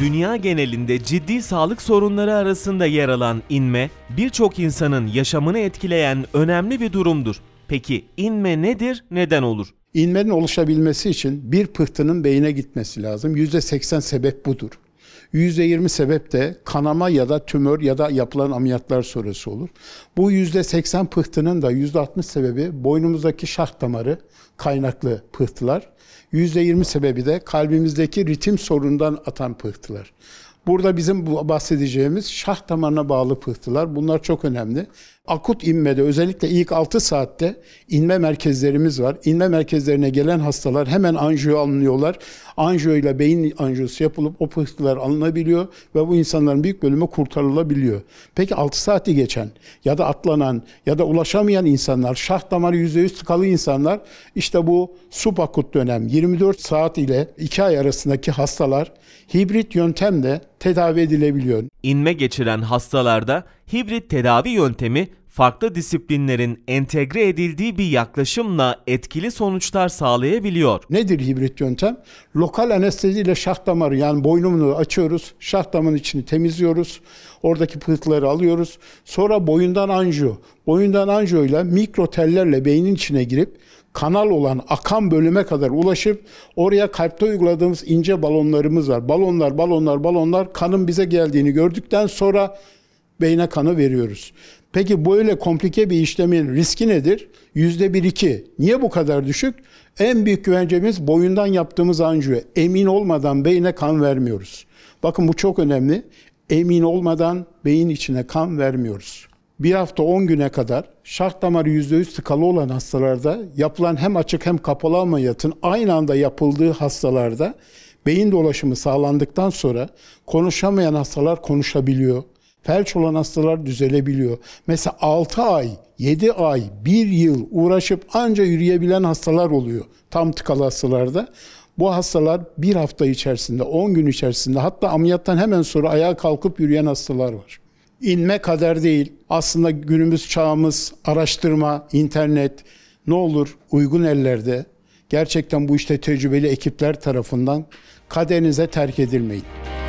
dünya genelinde ciddi sağlık sorunları arasında yer alan inme, birçok insanın yaşamını etkileyen önemli bir durumdur. Peki inme nedir, neden olur? İnmenin oluşabilmesi için bir pıhtının beyine gitmesi lazım. %80 sebep budur. %20 sebep de kanama ya da tümör ya da yapılan ameliyatlar sonrası olur. Bu %80 pıhtının da %60 sebebi boynumuzdaki şah damarı kaynaklı pıhtılar. %20 sebebi de kalbimizdeki ritim sorundan atan pıhtılar. Burada bizim bahsedeceğimiz şah damarına bağlı pıhtılar. Bunlar çok önemli. Akut inmede özellikle ilk 6 saatte inme merkezlerimiz var. İnme merkezlerine gelen hastalar hemen anjiyo alınıyorlar anjiyo ile beyin anjiyosu yapılıp o pıhtılar alınabiliyor ve bu insanların büyük bölümü kurtarılabiliyor. Peki 6 saati geçen ya da atlanan ya da ulaşamayan insanlar, şah damarı %100 tıkalı insanlar işte bu subakut dönem 24 saat ile 2 ay arasındaki hastalar hibrit yöntemle tedavi edilebiliyor. İnme geçiren hastalarda hibrit tedavi yöntemi farklı disiplinlerin entegre edildiği bir yaklaşımla etkili sonuçlar sağlayabiliyor. Nedir hibrit yöntem? Lokal anesteziyle şah damarı yani boynumunu açıyoruz, şah damarın içini temizliyoruz, oradaki pıhtıları alıyoruz. Sonra boyundan anjiyo, boyundan anjiyo ile mikro tellerle beynin içine girip kanal olan akan bölüme kadar ulaşıp oraya kalpte uyguladığımız ince balonlarımız var. Balonlar, balonlar, balonlar kanın bize geldiğini gördükten sonra beyne kanı veriyoruz. Peki böyle komplike bir işlemin riski nedir? Yüzde bir iki. Niye bu kadar düşük? En büyük güvencemiz boyundan yaptığımız anjiyo. Emin olmadan beyine kan vermiyoruz. Bakın bu çok önemli. Emin olmadan beyin içine kan vermiyoruz. Bir hafta 10 güne kadar şart damarı %100 tıkalı olan hastalarda yapılan hem açık hem kapalı ameliyatın aynı anda yapıldığı hastalarda beyin dolaşımı sağlandıktan sonra konuşamayan hastalar konuşabiliyor felç olan hastalar düzelebiliyor. Mesela 6 ay, 7 ay, 1 yıl uğraşıp anca yürüyebilen hastalar oluyor tam tıkalı hastalarda. Bu hastalar bir hafta içerisinde, 10 gün içerisinde hatta ameliyattan hemen sonra ayağa kalkıp yürüyen hastalar var. İnme kader değil. Aslında günümüz çağımız araştırma, internet ne olur uygun ellerde gerçekten bu işte tecrübeli ekipler tarafından kaderinize terk edilmeyin.